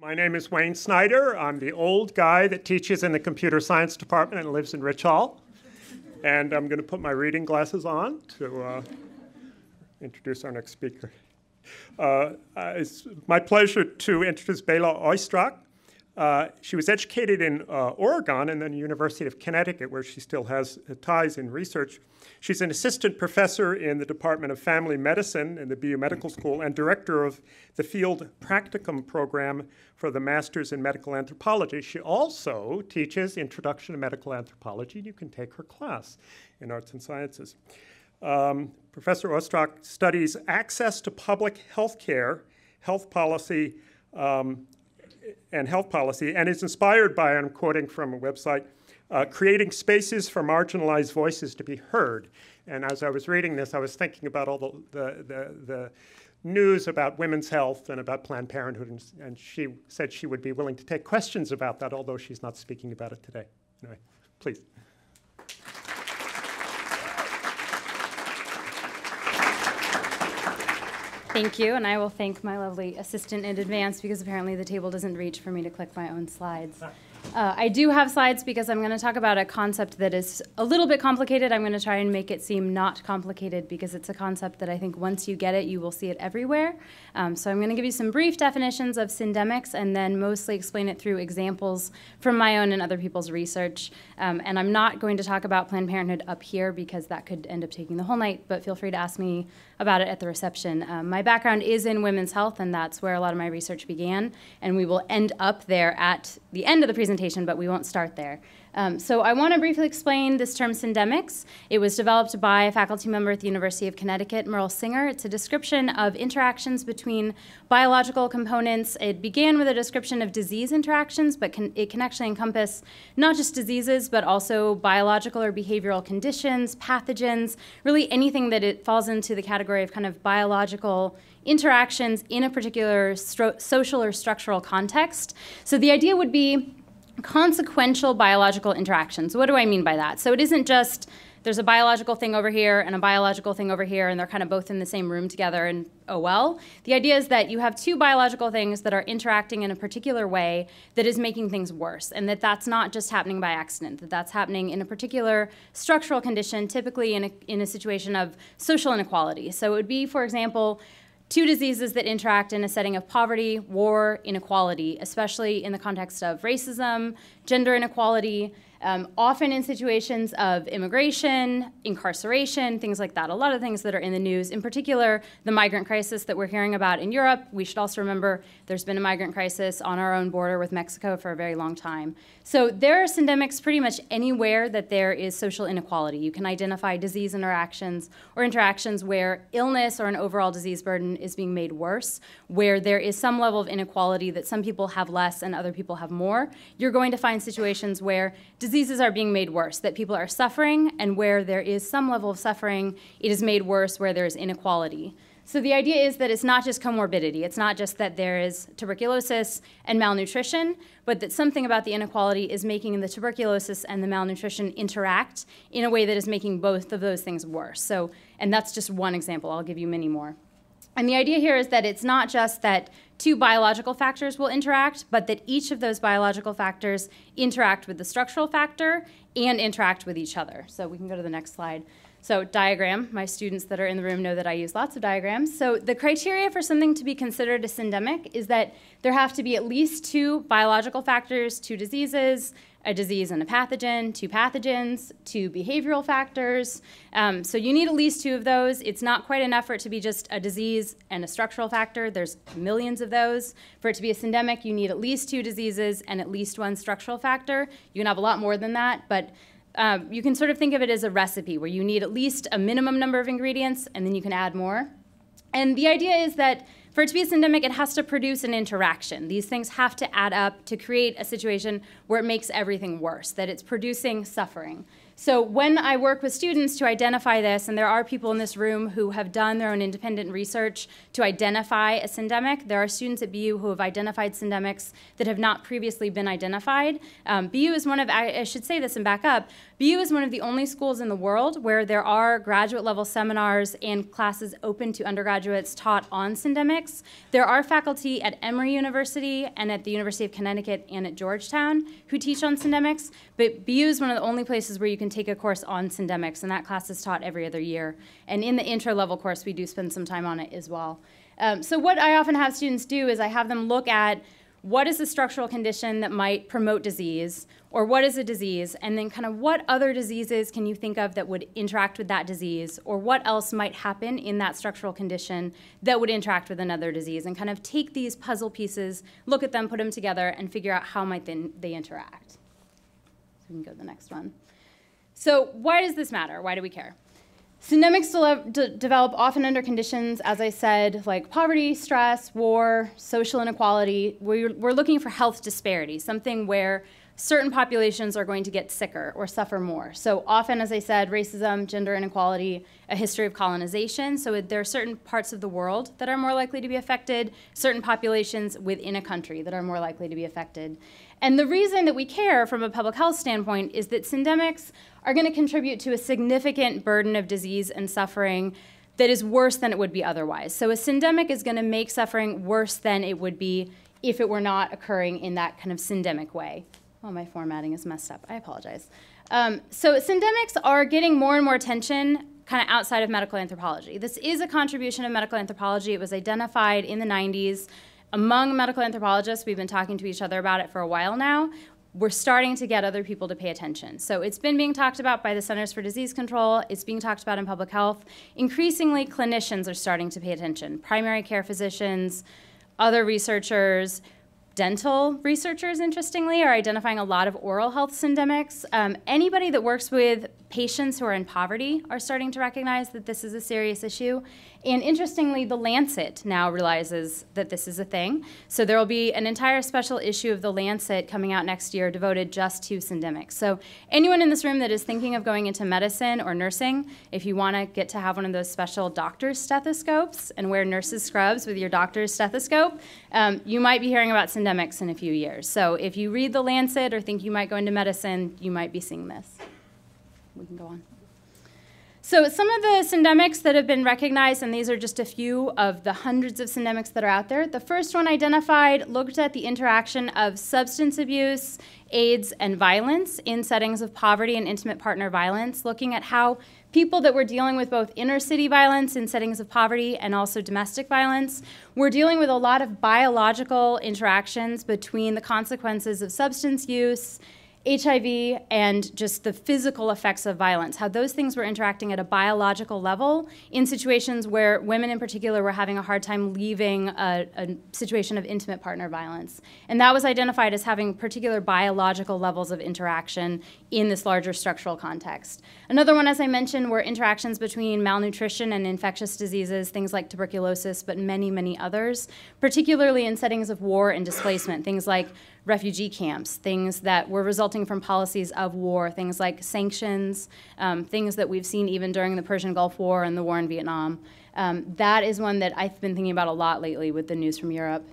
My name is Wayne Snyder. I'm the old guy that teaches in the computer science department and lives in Rich Hall. and I'm going to put my reading glasses on to uh, introduce our next speaker. Uh, it's my pleasure to introduce Bela Oistrakh. Uh, she was educated in uh, Oregon and then the University of Connecticut, where she still has uh, ties in research. She's an assistant professor in the Department of Family Medicine in the BU Medical School and director of the Field Practicum program for the Masters in Medical Anthropology. She also teaches Introduction to Medical Anthropology. You can take her class in Arts and Sciences. Um, Professor Ostrock studies access to public health care, health policy, um, and health policy, and is inspired by, I'm quoting from a website, uh, creating spaces for marginalized voices to be heard. And as I was reading this, I was thinking about all the, the, the, the news about women's health and about Planned Parenthood, and, and, she said she would be willing to take questions about that, although she's not speaking about it today. Anyway, please. Thank you, and I will thank my lovely assistant in advance because apparently the table doesn't reach for me to click my own slides. Uh, I do have slides because I'm going to talk about a concept that is a little bit complicated. I'm going to try and make it seem not complicated because it's a concept that I think once you get it, you will see it everywhere. Um, so I'm going to give you some brief definitions of syndemics and then mostly explain it through examples from my own and other people's research. Um, and I'm not going to talk about Planned Parenthood up here because that could end up taking the whole night, but feel free to ask me about it at the reception. Um, my background is in women's health, and that's where a lot of my research began. And we will end up there at the end of the presentation presentation, but we won't start there. Um, so I want to briefly explain this term syndemics. It was developed by a faculty member at the University of Connecticut, Merle Singer. It's a description of interactions between biological components. It began with a description of disease interactions, but can, it can actually encompass not just diseases, but also biological or behavioral conditions, pathogens, really anything that it falls into the category of kind of biological interactions in a particular social or structural context. So the idea would be consequential biological interactions. What do I mean by that? So it isn't just there's a biological thing over here and a biological thing over here, and they're kind of both in the same room together, and oh well. The idea is that you have two biological things that are interacting in a particular way that is making things worse, and that that's not just happening by accident, that that's happening in a particular structural condition, typically in a, in a situation of social inequality. So it would be, for example, two diseases that interact in a setting of poverty, war, inequality, especially in the context of racism, gender inequality, um, often in situations of immigration, incarceration, things like that. A lot of things that are in the news, in particular, the migrant crisis that we're hearing about in Europe. We should also remember there's been a migrant crisis on our own border with Mexico for a very long time. So there are syndemics pretty much anywhere that there is social inequality. You can identify disease interactions or interactions where illness or an overall disease burden is being made worse, where there is some level of inequality that some people have less and other people have more. You're going to find situations where diseases are being made worse, that people are suffering, and where there is some level of suffering, it is made worse where there is inequality. So the idea is that it's not just comorbidity. It's not just that there is tuberculosis and malnutrition, but that something about the inequality is making the tuberculosis and the malnutrition interact in a way that is making both of those things worse. So, and that's just one example. I'll give you many more. And the idea here is that it's not just that two biological factors will interact, but that each of those biological factors interact with the structural factor and interact with each other. So we can go to the next slide. So diagram, my students that are in the room know that I use lots of diagrams. So the criteria for something to be considered a syndemic is that there have to be at least two biological factors, two diseases, a disease and a pathogen, two pathogens, two behavioral factors. Um, so you need at least two of those. It's not quite enough for it to be just a disease and a structural factor. There's millions of those. For it to be a syndemic, you need at least two diseases and at least one structural factor. You can have a lot more than that, but um, you can sort of think of it as a recipe where you need at least a minimum number of ingredients and then you can add more. And the idea is that for it to be a syndemic, it has to produce an interaction. These things have to add up to create a situation where it makes everything worse, that it's producing suffering. So when I work with students to identify this, and there are people in this room who have done their own independent research to identify a syndemic, there are students at BU who have identified syndemics that have not previously been identified. Um, BU is one of, I, I should say this and back up, BU is one of the only schools in the world where there are graduate level seminars and classes open to undergraduates taught on syndemics. There are faculty at Emory University and at the University of Connecticut and at Georgetown who teach on syndemics, but BU is one of the only places where you can take a course on syndemics, and that class is taught every other year. And in the intro level course, we do spend some time on it as well. Um, so what I often have students do is I have them look at what is the structural condition that might promote disease, or what is a disease, and then kind of what other diseases can you think of that would interact with that disease, or what else might happen in that structural condition that would interact with another disease, and kind of take these puzzle pieces, look at them, put them together, and figure out how might they, they interact. So we can go to the next one. So why does this matter? Why do we care? Syndemics de develop often under conditions, as I said, like poverty, stress, war, social inequality. We're, we're looking for health disparities, something where certain populations are going to get sicker or suffer more. So often, as I said, racism, gender inequality, a history of colonization. So there are certain parts of the world that are more likely to be affected, certain populations within a country that are more likely to be affected. And the reason that we care from a public health standpoint is that syndemics are going to contribute to a significant burden of disease and suffering that is worse than it would be otherwise. So a syndemic is going to make suffering worse than it would be if it were not occurring in that kind of syndemic way. Oh, my formatting is messed up. I apologize. Um, so syndemics are getting more and more attention kind of outside of medical anthropology. This is a contribution of medical anthropology. It was identified in the 90s among medical anthropologists, we've been talking to each other about it for a while now. We're starting to get other people to pay attention. So it's been being talked about by the Centers for Disease Control, it's being talked about in public health. Increasingly, clinicians are starting to pay attention primary care physicians, other researchers. Dental researchers, interestingly, are identifying a lot of oral health syndemics. Um, anybody that works with patients who are in poverty are starting to recognize that this is a serious issue. And interestingly, The Lancet now realizes that this is a thing. So there will be an entire special issue of The Lancet coming out next year devoted just to syndemics. So anyone in this room that is thinking of going into medicine or nursing, if you want to get to have one of those special doctor's stethoscopes and wear nurse's scrubs with your doctor's stethoscope, um, you might be hearing about syndemics in a few years. So if you read The Lancet or think you might go into medicine, you might be seeing this. We can go on. So some of the syndemics that have been recognized, and these are just a few of the hundreds of syndemics that are out there. The first one identified looked at the interaction of substance abuse, AIDS, and violence in settings of poverty and intimate partner violence, looking at how people that were dealing with both inner city violence in settings of poverty and also domestic violence were dealing with a lot of biological interactions between the consequences of substance use, HIV and just the physical effects of violence, how those things were interacting at a biological level in situations where women in particular were having a hard time leaving a, a situation of intimate partner violence. And that was identified as having particular biological levels of interaction in this larger structural context. Another one, as I mentioned, were interactions between malnutrition and infectious diseases, things like tuberculosis, but many, many others, particularly in settings of war and displacement, things like refugee camps, things that were resulting from policies of war, things like sanctions, um, things that we've seen even during the Persian Gulf War and the war in Vietnam. Um, that is one that I've been thinking about a lot lately with the news from Europe.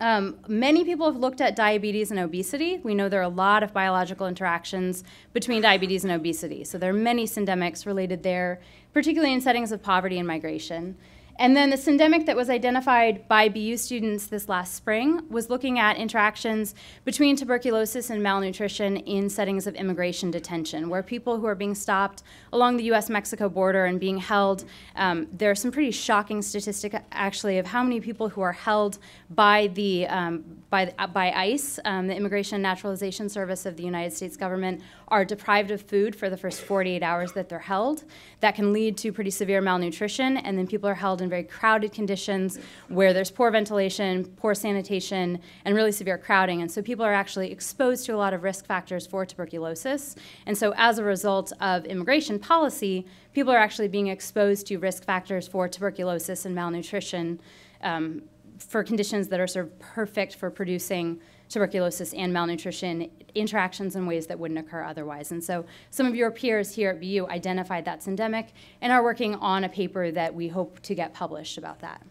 Um, many people have looked at diabetes and obesity. We know there are a lot of biological interactions between diabetes and obesity. So there are many syndemics related there, particularly in settings of poverty and migration. And then the syndemic that was identified by BU students this last spring was looking at interactions between tuberculosis and malnutrition in settings of immigration detention, where people who are being stopped along the US Mexico border and being held. Um, there are some pretty shocking statistics, actually, of how many people who are held by, the, um, by, by ICE, um, the Immigration and Naturalization Service of the United States government, are deprived of food for the first 48 hours that they're held. That can lead to pretty severe malnutrition, and then people are held in very crowded conditions where there's poor ventilation, poor sanitation, and really severe crowding. And so people are actually exposed to a lot of risk factors for tuberculosis. And so as a result of immigration policy, people are actually being exposed to risk factors for tuberculosis and malnutrition um, for conditions that are sort of perfect for producing tuberculosis and malnutrition interactions in ways that wouldn't occur otherwise. And so some of your peers here at BU identified that's endemic and are working on a paper that we hope to get published about that.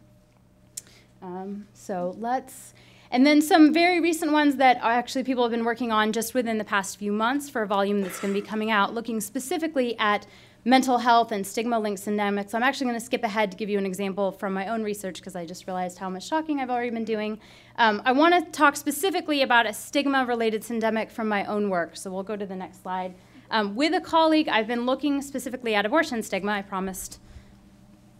Um, so let's, and then some very recent ones that actually people have been working on just within the past few months for a volume that's going to be coming out, looking specifically at mental health and stigma links syndemic. So I'm actually going to skip ahead to give you an example from my own research because I just realized how much shocking I've already been doing. Um, I want to talk specifically about a stigma-related syndemic from my own work. So we'll go to the next slide. Um, with a colleague, I've been looking specifically at abortion stigma. I promised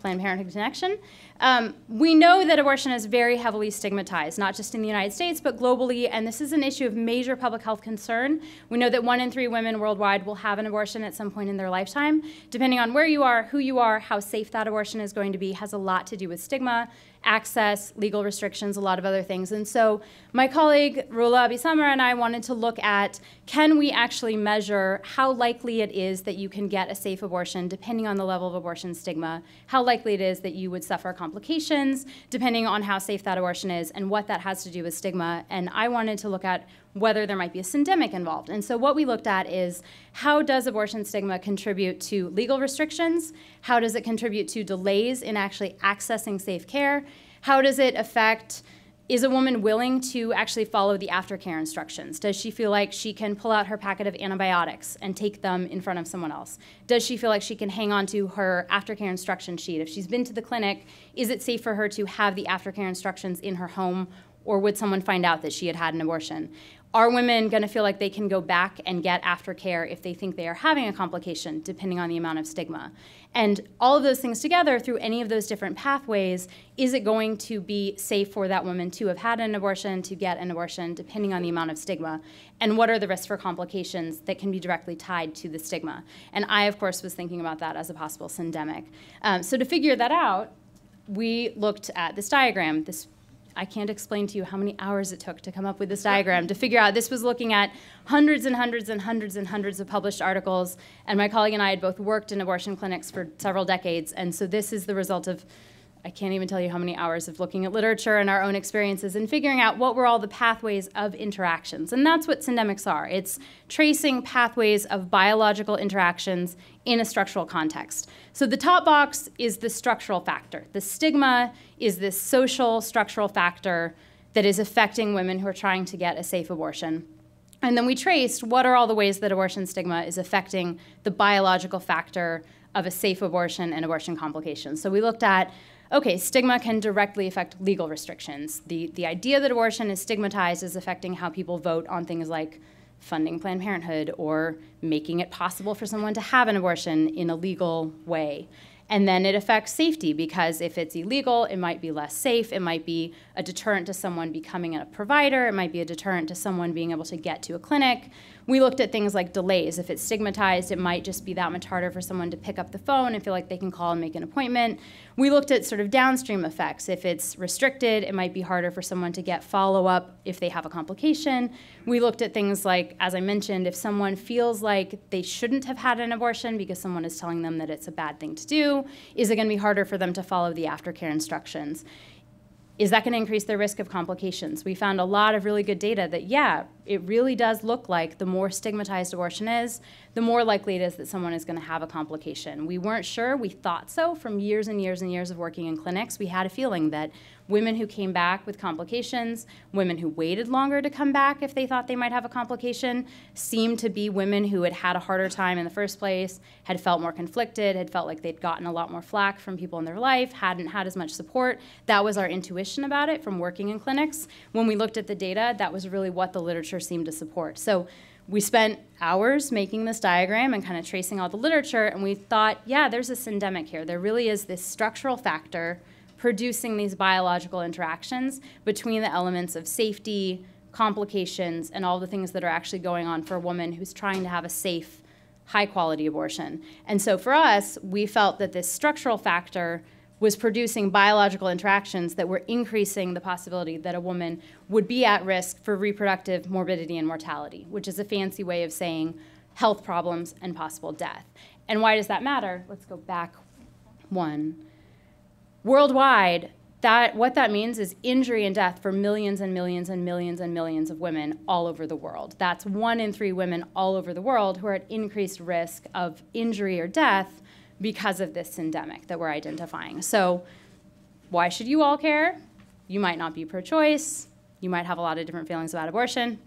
Planned Parenthood Connection. Um, we know that abortion is very heavily stigmatized, not just in the United States, but globally, and this is an issue of major public health concern. We know that one in three women worldwide will have an abortion at some point in their lifetime. Depending on where you are, who you are, how safe that abortion is going to be has a lot to do with stigma access, legal restrictions, a lot of other things. And so my colleague Rula Abisamar and I wanted to look at can we actually measure how likely it is that you can get a safe abortion depending on the level of abortion stigma, how likely it is that you would suffer complications depending on how safe that abortion is and what that has to do with stigma. And I wanted to look at whether there might be a syndemic involved. And so what we looked at is how does abortion stigma contribute to legal restrictions? How does it contribute to delays in actually accessing safe care? How does it affect? Is a woman willing to actually follow the aftercare instructions? Does she feel like she can pull out her packet of antibiotics and take them in front of someone else? Does she feel like she can hang on to her aftercare instruction sheet? If she's been to the clinic, is it safe for her to have the aftercare instructions in her home or would someone find out that she had had an abortion? Are women going to feel like they can go back and get aftercare if they think they are having a complication, depending on the amount of stigma? And all of those things together through any of those different pathways, is it going to be safe for that woman to have had an abortion, to get an abortion, depending on the amount of stigma? And what are the risks for complications that can be directly tied to the stigma? And I, of course, was thinking about that as a possible syndemic. Um, so to figure that out, we looked at this diagram, this I can't explain to you how many hours it took to come up with this diagram to figure out. This was looking at hundreds and hundreds and hundreds and hundreds of published articles, and my colleague and I had both worked in abortion clinics for several decades, and so this is the result of I can't even tell you how many hours of looking at literature and our own experiences and figuring out what were all the pathways of interactions. And that's what syndemics are it's tracing pathways of biological interactions in a structural context. So the top box is the structural factor, the stigma is this social structural factor that is affecting women who are trying to get a safe abortion. And then we traced what are all the ways that abortion stigma is affecting the biological factor of a safe abortion and abortion complications. So we looked at okay, stigma can directly affect legal restrictions. The, the idea that abortion is stigmatized is affecting how people vote on things like funding Planned Parenthood or making it possible for someone to have an abortion in a legal way. And then it affects safety because if it's illegal, it might be less safe. It might be a deterrent to someone becoming a provider. It might be a deterrent to someone being able to get to a clinic we looked at things like delays. If it's stigmatized, it might just be that much harder for someone to pick up the phone and feel like they can call and make an appointment. We looked at sort of downstream effects. If it's restricted, it might be harder for someone to get follow up if they have a complication. We looked at things like, as I mentioned, if someone feels like they shouldn't have had an abortion because someone is telling them that it's a bad thing to do, is it going to be harder for them to follow the aftercare instructions? is that going to increase their risk of complications? We found a lot of really good data that, yeah, it really does look like the more stigmatized abortion is, the more likely it is that someone is going to have a complication. We weren't sure, we thought so from years and years and years of working in clinics. We had a feeling that women who came back with complications, women who waited longer to come back if they thought they might have a complication, seemed to be women who had had a harder time in the first place, had felt more conflicted, had felt like they'd gotten a lot more flack from people in their life, hadn't had as much support. That was our intuition about it from working in clinics. When we looked at the data, that was really what the literature seemed to support. So we spent hours making this diagram and kind of tracing all the literature, and we thought, yeah, there's a syndemic here. There really is this structural factor producing these biological interactions between the elements of safety, complications, and all the things that are actually going on for a woman who's trying to have a safe, high quality abortion. And so for us, we felt that this structural factor was producing biological interactions that were increasing the possibility that a woman would be at risk for reproductive morbidity and mortality, which is a fancy way of saying health problems and possible death. And why does that matter? Let's go back one. Worldwide, that, what that means is injury and death for millions and millions and millions and millions of women all over the world. That's one in three women all over the world who are at increased risk of injury or death because of this endemic that we're identifying. So, why should you all care? You might not be pro choice, you might have a lot of different feelings about abortion.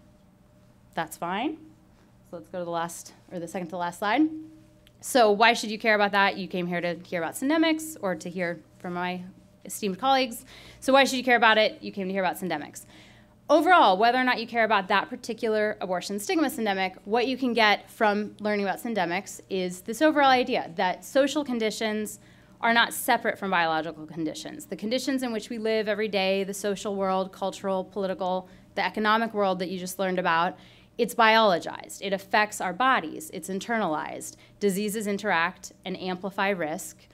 That's fine. So, let's go to the last or the second to the last slide. So, why should you care about that? You came here to hear about syndemics or to hear from my esteemed colleagues. So why should you care about it? You came to hear about syndemics. Overall, whether or not you care about that particular abortion stigma syndemic, what you can get from learning about syndemics is this overall idea that social conditions are not separate from biological conditions. The conditions in which we live every day, the social world, cultural, political, the economic world that you just learned about, it's biologized. It affects our bodies. It's internalized. Diseases interact and amplify risk.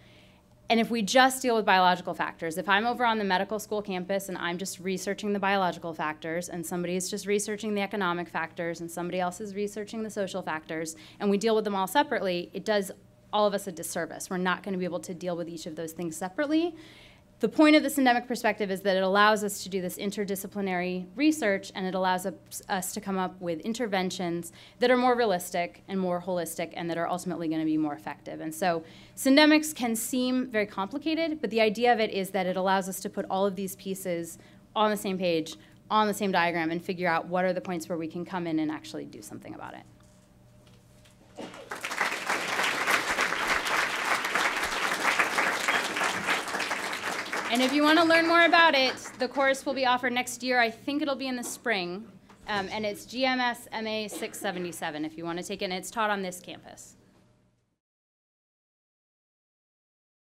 And if we just deal with biological factors, if I'm over on the medical school campus and I'm just researching the biological factors, and somebody is just researching the economic factors, and somebody else is researching the social factors, and we deal with them all separately, it does all of us a disservice. We're not going to be able to deal with each of those things separately. The point of this syndemic perspective is that it allows us to do this interdisciplinary research and it allows us to come up with interventions that are more realistic and more holistic and that are ultimately going to be more effective. And so syndemics can seem very complicated, but the idea of it is that it allows us to put all of these pieces on the same page, on the same diagram, and figure out what are the points where we can come in and actually do something about it. And if you want to learn more about it, the course will be offered next year. I think it'll be in the spring. Um, and it's GMS MA 677 if you want to take it. And it's taught on this campus.